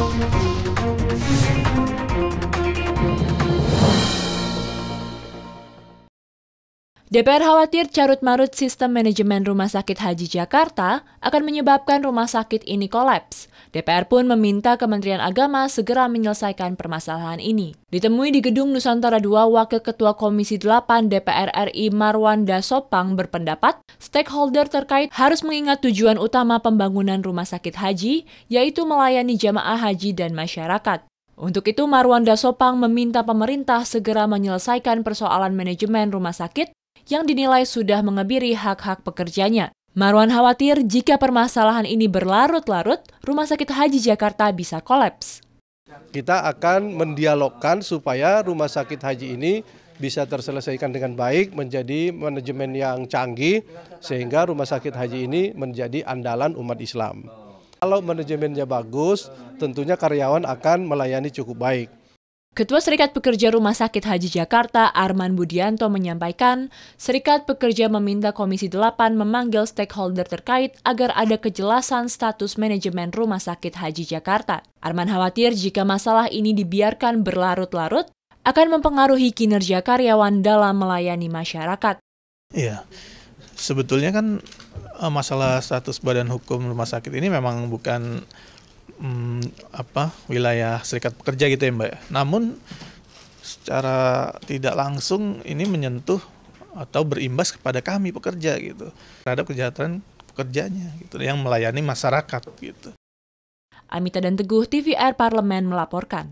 Thank you. DPR khawatir carut-marut sistem manajemen Rumah Sakit Haji Jakarta akan menyebabkan rumah sakit ini kolaps. DPR pun meminta Kementerian Agama segera menyelesaikan permasalahan ini. Ditemui di Gedung Nusantara II, Wakil Ketua Komisi 8 DPR RI Marwan Dasopang berpendapat, stakeholder terkait harus mengingat tujuan utama pembangunan Rumah Sakit Haji, yaitu melayani jamaah haji dan masyarakat. Untuk itu, Marwanda Sopang meminta pemerintah segera menyelesaikan persoalan manajemen rumah sakit yang dinilai sudah mengebiri hak-hak pekerjanya. Marwan khawatir jika permasalahan ini berlarut-larut, Rumah Sakit Haji Jakarta bisa kolaps. Kita akan mendialogkan supaya Rumah Sakit Haji ini bisa terselesaikan dengan baik, menjadi manajemen yang canggih, sehingga rumah sakit haji ini menjadi andalan umat Islam. Kalau manajemennya bagus, tentunya karyawan akan melayani cukup baik. Ketua Serikat Pekerja Rumah Sakit Haji Jakarta, Arman Budianto, menyampaikan, Serikat Pekerja meminta Komisi 8 memanggil stakeholder terkait agar ada kejelasan status manajemen Rumah Sakit Haji Jakarta. Arman khawatir jika masalah ini dibiarkan berlarut-larut, akan mempengaruhi kinerja karyawan dalam melayani masyarakat. Iya, sebetulnya kan eh, masalah status badan hukum rumah sakit ini memang bukan hmm, apa wilayah serikat pekerja gitu ya mbak. Namun secara tidak langsung ini menyentuh atau berimbas kepada kami pekerja gitu terhadap kejahatan pekerjanya gitu yang melayani masyarakat gitu. Amita dan Teguh TVR Parlemen melaporkan.